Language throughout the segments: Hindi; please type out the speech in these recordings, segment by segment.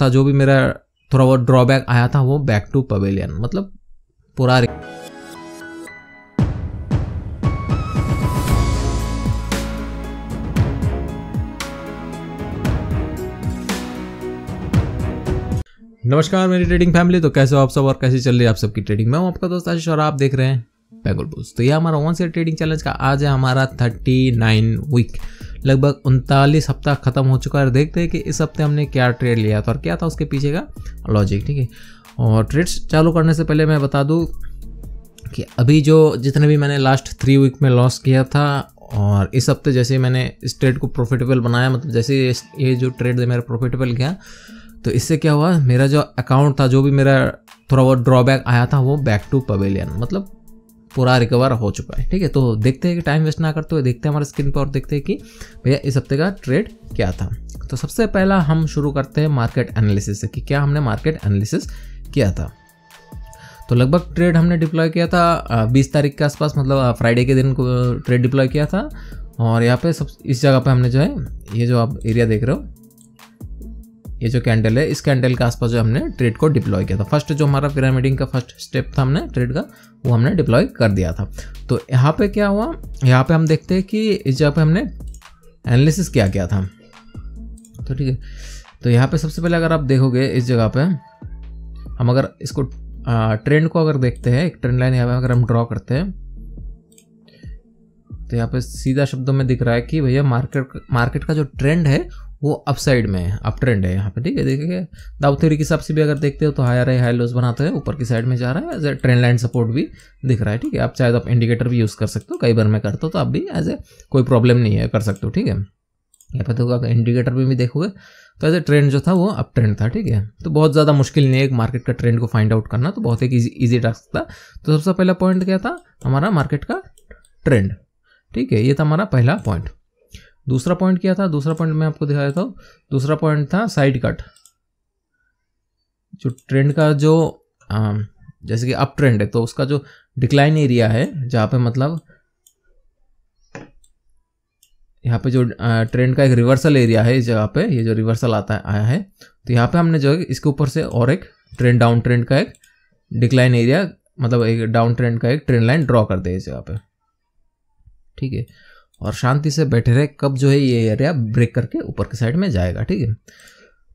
था जो भी मेरा थोड़ा बहुत ड्रॉबैक आया था वो बैक टू पवेलियन मतलब पूरा नमस्कार मेरी ट्रेडिंग फैमिली तो कैसे हो आप सब और कैसे चल रही है आप सबकी ट्रेडिंग मैं हूं आपका दोस्त आशीष और आप देख रहे हैं बेंगल तो ये हमारा वन से ट्रेडिंग चैलेंज का आज है हमारा थर्टी नाइन वीक लगभग उनतालीस हफ्ता ख़त्म हो चुका है देखते हैं कि इस हफ्ते हमने क्या ट्रेड लिया था और क्या था उसके पीछे का लॉजिक ठीक है और ट्रेड्स चालू करने से पहले मैं बता दूँ कि अभी जो जितने भी मैंने लास्ट थ्री वीक में लॉस किया था और इस हफ्ते जैसे मैंने इस ट्रेड को प्रॉफिटेबल बनाया मतलब जैसे ये जो ट्रेड है मेरा प्रॉफिटेबल गया तो इससे क्या हुआ मेरा जो अकाउंट था जो भी मेरा थोड़ा बहुत ड्रॉबैक आया था वो बैक टू पवेलियन मतलब पूरा रिकवर हो चुका है ठीक है तो देखते हैं कि टाइम वेस्ट ना करते हुए देखते हैं हमारे स्क्रीन पर और देखते हैं कि भैया इस हफ्ते का ट्रेड क्या था तो सबसे पहला हम शुरू करते हैं मार्केट एनालिसिस से कि क्या हमने मार्केट एनालिसिस किया था तो लगभग ट्रेड हमने डिप्लॉय किया था बीस तारीख के आसपास मतलब फ्राइडे के दिन को ट्रेड डिप्लॉय किया था और यहाँ पे सब इस जगह पे हमने जो है ये जो आप एरिया देख रहे हो ये जो कैंडल है इस कैंडल के आसपास जो हमने ट्रेड को डिप्लॉय किया था फर्स्ट जो हमारा पिरामिडिंग का फर्स्ट स्टेप था हमने ट्रेड का वो हमने डिप्लॉय कर दिया था तो यहाँ पे क्या हुआ यहाँ पे हम देखते हैं कि जब हमने एनालिसिस किया क्या था तो ठीक है तो यहाँ पे सबसे पहले अगर आप देखोगे इस जगह पे हम अगर इसको ट्रेंड को अगर देखते हैं एक ट्रेंड लाइन यहाँ पे अगर हम ड्रॉ करते हैं तो यहाँ पे सीधा शब्दों में दिख रहा है कि भैया मार्केट मार्केट का जो ट्रेंड है वो अपसाइड में है अप ट्रेंड है यहाँ पे ठीक है देखिए दाव थ्योरी के हिसाब से भी अगर देखते हो तो हायर हाई हाई लोस बनाते हैं ऊपर की साइड में जा रहा है as a trend line support भी दिख रहा है ठीक है आप चाहे तो आप इंडिकेटर भी यूज़ कर सकते हो कई बार मैं करता हूँ तो आप भी एज ए कोई प्रॉब्लम नहीं है कर सकते हो ठीक है यहाँ पे देखोगे आप इंडिकेटर भी देखोगे तो एज ए ट्रेंड जो था वो अप ट्रेंड था ठीक है तो बहुत ज़्यादा मुश्किल नहीं है एक मार्केट का ट्रेंड को फाइंड आउट करना तो बहुत एक ईजी टास्क था तो सबसे पहला पॉइंट क्या था हमारा मार्केट का ट्रेंड ठीक है ये था हमारा पहला पॉइंट दूसरा पॉइंट क्या था दूसरा पॉइंट मैं आपको दिखा देता हूँ दूसरा पॉइंट था साइड कट जो ट्रेंड का जो आ, जैसे कि अप ट्रेंड है तो उसका जो डिक्लाइन एरिया है जहाँ पे मतलब यहाँ पे जो ट्रेंड का एक रिवर्सल एरिया है इस जगह पे ये जो रिवर्सल आता है आया है तो यहाँ पे हमने जो है इसके ऊपर से और एक ट्रेंड डाउन ट्रेंड का एक डिक्लाइन एरिया मतलब एक डाउन ट्रेंड का एक ट्रेंड लाइन ड्रॉ कर दिया इस जगह पे ठीक है और शांति से बैठे रहे कब जो है ये एरिया ब्रेक करके ऊपर की साइड में जाएगा ठीक है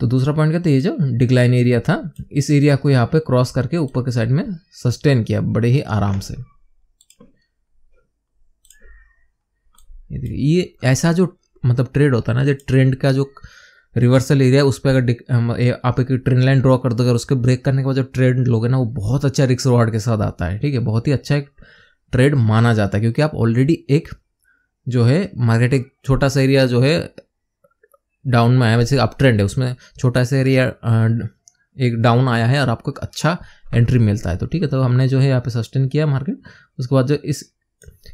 तो दूसरा पॉइंट कहते हैं ये जो डिक्लाइन एरिया था इस एरिया को यहाँ पे क्रॉस करके ऊपर के साइड में सस्टेन किया बड़े ही आराम से ये ऐसा जो मतलब ट्रेड होता है ना जो ट्रेंड का जो रिवर्सल एरिया उस पर अगर आप एक ट्रेंड लाइन ड्रॉ कर दो अगर उसके ब्रेक करने के बाद जो ट्रेड लोगे ना वो बहुत अच्छा रिक्स रिवार्ड के साथ आता है ठीक है बहुत ही अच्छा एक ट्रेड माना जाता है क्योंकि आप ऑलरेडी एक जो है मार्केट एक छोटा सा एरिया जो है डाउन में आया वैसे अप ट्रेंड है उसमें छोटा सा एरिया एक डाउन आया है और आपको एक अच्छा एंट्री मिलता है तो ठीक है तो हमने जो है यहाँ पे सस्टेन किया मार्केट उसके बाद जो इस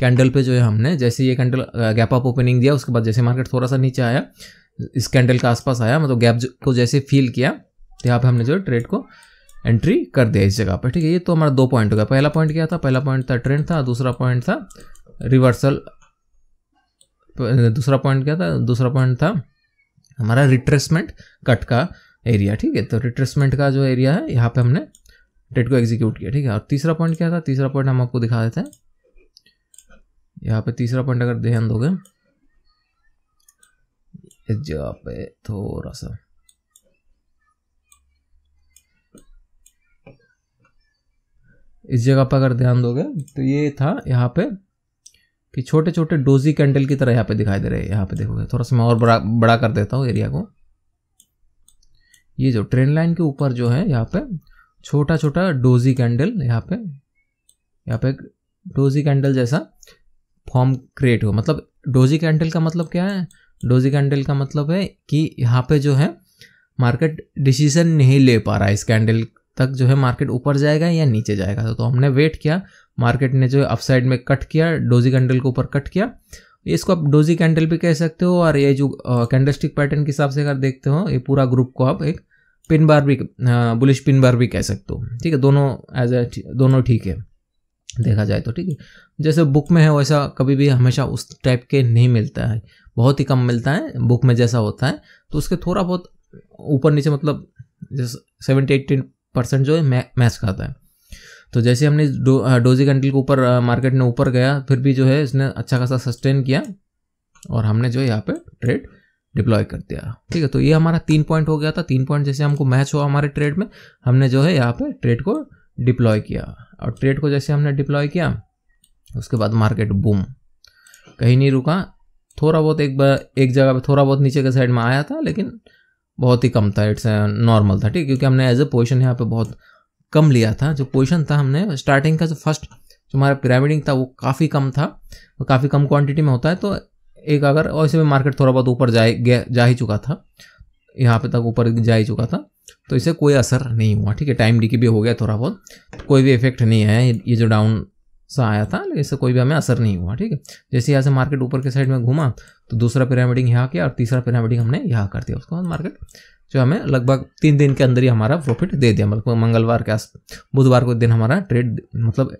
कैंडल पे जो है हमने जैसे ये कैंडल गैप अप ओपनिंग दिया उसके बाद जैसे मार्केट थोड़ा सा नीचे आया इस कैंडल के आसपास आया मतलब गैप को जैसे फील किया तो यहाँ पर हमने जो है ट्रेड को एंट्री कर दिया इस जगह पर ठीक है ये तो हमारा दो पॉइंट हो गया पहला पॉइंट क्या था पहला पॉइंट था ट्रेंड था दूसरा पॉइंट था रिवर्सल दूसरा पॉइंट क्या था दूसरा पॉइंट था हमारा रिट्रेसमेंट कट का एरिया ठीक है तो रिट्रेसमेंट का जो एरिया है यहाँ पे हमने डेट को एग्जीक्यूट किया ठीक है और तीसरा पॉइंट क्या था तीसरा पॉइंट हम आपको दिखा देते हैं यहाँ पे तीसरा पॉइंट अगर ध्यान दोगे इस जगह पे थोड़ा सा इस जगह पर अगर ध्यान दोगे तो ये था यहाँ पे कि छोटे छोटे डोजी कैंडल की तरह यहाँ पे दिखाई दे रहे हैं यहाँ पे देखोगे थोड़ा सा मैं और बड़ा बड़ा कर देता हूँ एरिया को ये जो ट्रेन लाइन के ऊपर जो है यहाँ पे छोटा छोटा डोजी कैंडल यहाँ पे यहाँ पे एक डोजी कैंडल जैसा फॉर्म क्रिएट हो मतलब डोजी कैंडल का मतलब क्या है डोजी कैंडल का मतलब है कि यहाँ पे जो है मार्केट डिसीजन नहीं ले पा रहा है इस कैंडल तक जो है मार्केट ऊपर जाएगा या नीचे जाएगा तो, तो हमने वेट किया मार्केट ने जो है अपसाइड में कट किया डोजी कैंडल के ऊपर कट किया इसको आप डोजी कैंडल भी कह सकते हो और ये जो कैंडल स्टिक पैटर्न के हिसाब से अगर देखते हो ये पूरा ग्रुप को आप एक पिन बार भी बुलिश पिन बार भी कह सकते हो ठीक है दोनों एज ए दोनों ठीक है देखा जाए तो ठीक है जैसे बुक में है वैसा कभी भी हमेशा उस टाइप के नहीं मिलता है बहुत ही कम मिलता है बुक में जैसा होता है तो उसके थोड़ा बहुत ऊपर नीचे मतलब जैसे सेवेंटी एट्टी परसेंट जो है मैच खाता है तो जैसे हमने डो, डोजी कंटिल के ऊपर मार्केट ने ऊपर गया फिर भी जो है इसने अच्छा खासा सस्टेन किया और हमने जो है यहाँ पे ट्रेड डिप्लॉय कर दिया ठीक है तो ये हमारा तीन पॉइंट हो गया था तीन पॉइंट जैसे हमको मैच हुआ हमारे ट्रेड में हमने जो है यहाँ पे ट्रेड को डिप्लॉय किया और ट्रेड को जैसे हमने डिप्लॉय किया उसके बाद मार्केट बूम कहीं नहीं रुका थोड़ा बहुत एक बार एक जगह पे थोड़ा बहुत नीचे के साइड में आया था लेकिन बहुत ही कम था इट्स नॉर्मल था ठीक क्योंकि हमने एज ए पोजिशन यहाँ पे बहुत कम लिया था जो पोजिशन था हमने स्टार्टिंग का जो फर्स्ट जो हमारा पिरामिडिंग था वो काफ़ी कम था वो काफ़ी कम क्वांटिटी में होता है तो एक अगर और इसमें मार्केट थोड़ा बहुत ऊपर जा जा ही चुका था यहाँ पे तक ऊपर जा ही चुका था तो इसे कोई असर नहीं हुआ ठीक है टाइम डी भी हो गया थोड़ा बहुत तो कोई भी इफेक्ट नहीं आया ये जो डाउन सा आया था लेकिन इससे कोई भी हमें असर नहीं हुआ ठीक है जैसे यहाँ से मार्केट ऊपर के साइड में घूमा तो दूसरा पिरामिडिंग यहाँ किया और तीसरा पिरामिडिंग हमने यहाँ कर दिया उसके बाद मार्केट जो हमें लगभग तीन दिन के अंदर ही हमारा प्रॉफिट दे दिया मतलब मंगलवार के बुधवार को दिन हमारा ट्रेड मतलब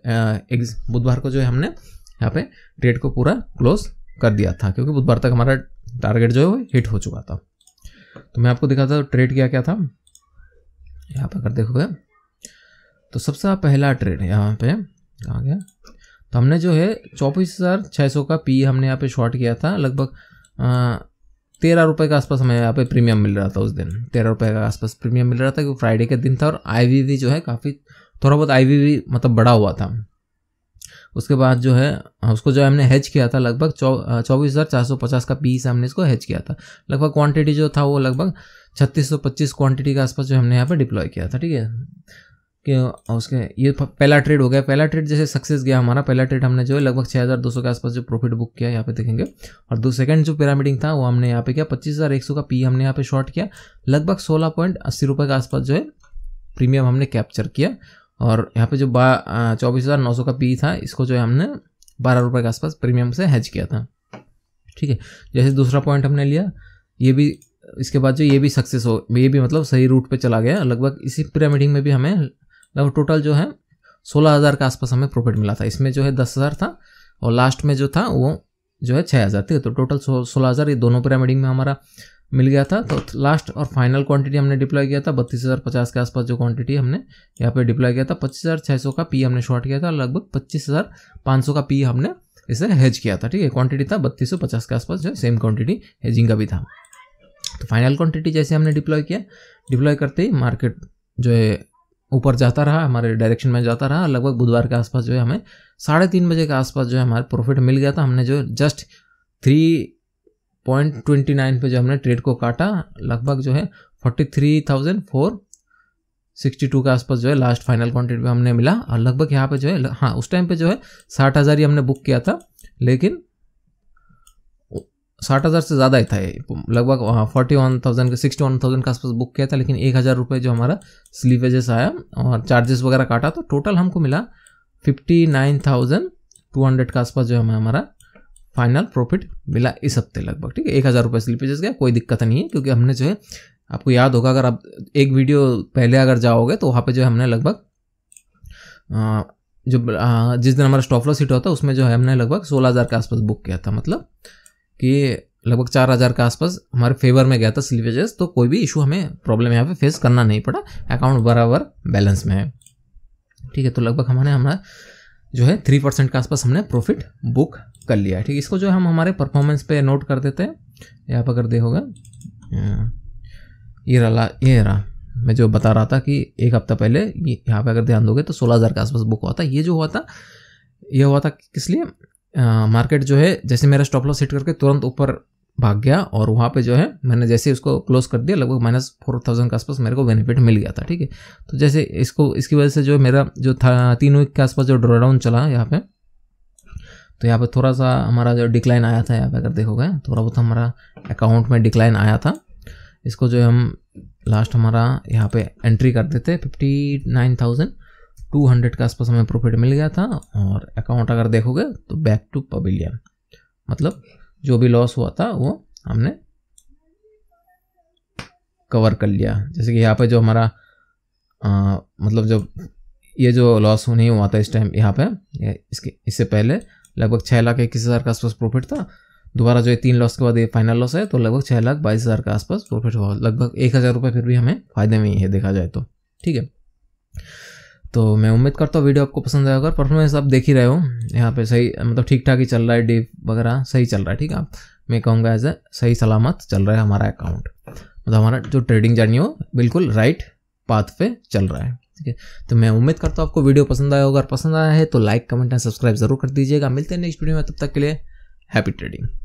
बुधवार को जो है हमने यहाँ पे ट्रेड को पूरा क्लोज कर दिया था क्योंकि बुधवार तक हमारा टारगेट जो है वो हिट हो चुका था तो मैं आपको दिखाता हूँ ट्रेड क्या क्या था यहाँ पर अगर देखोगे तो सबसे पहला ट्रेड यहाँ पे कहाँ गया तो हमने जो है चौबीस हज़ार छः सौ का पी हमने यहाँ पे शॉर्ट किया था लगभग तेरह रुपये के आसपास हमें यहाँ पे प्रीमियम मिल रहा था उस दिन तेरह रुपये के आसपास प्रीमियम मिल रहा था क्योंकि फ्राइडे का दिन था और आई जो है काफ़ी थोड़ा बहुत आई मतलब बड़ा हुआ था उसके बाद जो है उसको जो हमने हैच किया था लगभग चौबीस हज़ार चार सौ पचास का पीस हमने इसको हैच किया था लगभग क्वांटिटी जो था वो लगभग छत्तीस सौ पच्चीस क्वांटिटी के आसपास जो हमने यहाँ पे डिप्लॉय किया था ठीक है कि उसके ये पहला ट्रेड हो गया पहला ट्रेड जैसे सक्सेस गया हमारा पहला ट्रेड हमने जो है लगभग 6200 के आसपास जो प्रॉफिट बुक किया यहाँ पे देखेंगे और दो सेकंड जो पिरामिडिंग था वो हमने यहाँ पे किया 25100 का पी हमने यहाँ पे शॉर्ट किया लगभग सोलह पॉइंट अस्सी रुपये के आसपास जो है प्रीमियम हमने कैप्चर किया और यहाँ पे जो बा चौबीस हज़ार नौ सौ का पी था इसको जो है हमने बारह रुपये के आसपास प्रीमियम से हैज किया था ठीक है जैसे दूसरा पॉइंट हमने लिया ये भी इसके बाद जो ये भी सक्सेस हो ये भी मतलब सही रूट पे चला गया लगभग इसी पिरामिडिंग में भी हमें लगभग टोटल जो है सोलह हज़ार के आसपास हमें प्रॉफिट मिला था इसमें जो है दस हज़ार था और लास्ट में जो था वो जो है छः हज़ार ठीक तो टोटल सोलह हज़ार ये दोनों पैरामीडिंग में हमारा मिल गया था तो लास्ट और फाइनल क्वांटिटी हमने डिप्लॉय किया था बत्तीस हज़ार पचास के आसपास जो क्वांटिटी हमने यहाँ पर डिप्लॉय किया था पच्चीस हज़ार छः सौ का पी हमने शॉर्ट किया था लगभग पच्चीस हज़ार पाँच सौ का पी हमने इसे हेज किया था ठीक है क्वांटिटी था बत्तीस सौ पचास के आसपास जो सेम क्वांटिटी हेजिंग का भी था तो फाइनल क्वांटिटी जैसे हमने डिप्लॉय किया डिप्लॉय करते ही मार्केट जो है ऊपर जाता रहा हमारे डायरेक्शन में जाता रहा लगभग बुधवार के आसपास जो है हमें साढ़े तीन बजे के आसपास जो है हमारे प्रॉफिट मिल गया था हमने जो just three point twenty nine पर जो हमने ट्रेड को काटा लगभग जो है forty three thousand four sixty two के आसपास जो है लास्ट फाइनल क्वान्टिटी पर हमने मिला और लगभग यहाँ पे जो है हाँ उस टाइम पे जो है साठ हज़ार ही हमने बुक किया था लेकिन साठ हज़ार से ज़्यादा ही था लगभग फोर्टी वन थाउजेंड के सिक्सटी वन थाउजेंड के आसपास बुक किया था लेकिन एक हज़ार रुपये जो हमारा स्लीपेजेस आया और चार्जेस वगैरह काटा तो टोटल हमको मिला fifty nine thousand two hundred के आसपास जो हमें हमारा फाइनल प्रॉफिट मिला इस हफ्ते लगभग ठीक है एक हज़ार रुपये स्लीपेजेस गया कोई दिक्कत नहीं है क्योंकि हमने जो है आपको याद होगा अगर आप एक वीडियो पहले अगर जाओगे तो वहाँ पर जो है हमने लगभग जो जिस दिन हमारा स्टॉप लॉस हिट होता है उसमें जो है हमने लगभग सोलह हज़ार के आसपास बुक किया था मतलब कि लगभग चार हज़ार के आसपास हमारे फेवर में गया था स्लीपेजेस तो कोई भी इशू हमें प्रॉब्लम यहाँ पे फेस करना नहीं पड़ा अकाउंट बराबर बैलेंस में है ठीक है तो लगभग हमारे हमारा जो है थ्री परसेंट के आसपास हमने प्रॉफिट बुक कर लिया है ठीक है इसको जो है हम हमारे परफॉर्मेंस पे नोट कर देते हैं यहाँ पर कर होगा हम्म, ये रहा ये रहा मैं जो बता रहा था कि एक हफ्ता पहले यहाँ पर अगर ध्यान दोगे तो सोलह हज़ार के आसपास बुक हुआ था ये जो हुआ था ये हुआ था किस लिए मार्केट जो है जैसे मेरा स्टॉप लॉस हिट करके तुरंत ऊपर भाग गया और वहाँ पे जो है मैंने जैसे उसको क्लोज कर दिया लगभग माइनस फोर थाउजेंड के आसपास मेरे को बेनिफिट मिल गया था ठीक है तो जैसे इसको इसकी वजह से जो मेरा जो था तीन वीक के आसपास जो ड्रॉडाउन चला यहाँ पे तो यहाँ पे थोड़ा सा हमारा जो डिक्लाइन आया था यहाँ पे अगर देखोगे थोड़ा बहुत हमारा अकाउंट में डिक्लाइन आया था इसको जो हम लास्ट हमारा यहाँ पे एंट्री कर देते fifty nine thousand two hundred के आसपास हमें प्रॉफिट मिल गया था और अकाउंट अगर देखोगे तो बैक टू पवेलियन मतलब जो भी लॉस हुआ था वो हमने कवर कर लिया जैसे कि यहाँ पे जो हमारा आ, मतलब जो ये जो लॉस नहीं हुआ था इस टाइम यहाँ पे इसके इससे पहले लगभग छः लाख इक्कीस हज़ार के आसपास प्रॉफिट था दोबारा जो ये तीन लॉस के बाद ये फाइनल लॉस है तो लगभग छः लाख बाईस हज़ार के आसपास प्रॉफिट हुआ लगभग एक हज़ार रुपये फिर भी हमें फ़ायदे में ही है देखा जाए तो ठीक है तो मैं उम्मीद करता हूँ वीडियो आपको पसंद आएगा परफॉर्मेंस आप देख ही रहे हो यहाँ पे सही मतलब ठीक ठाक ही चल रहा है डिप वगैरह सही चल रहा है ठीक है मैं कहूँगा एज ए सही सलामत चल रहा है हमारा अकाउंट मतलब हमारा जो ट्रेडिंग जर्नी हो बिल्कुल राइट पाथ पे चल रहा है ठीक है तो मैं उम्मीद करता हूँ आपको वीडियो पसंद आया होगा अगर पसंद आया है तो लाइक कमेंट एंड सब्सक्राइब जरूर कर दीजिएगा मिलते हैं नेक्स्ट वीडियो में तब तक के लिए हैप्पी ट्रेडिंग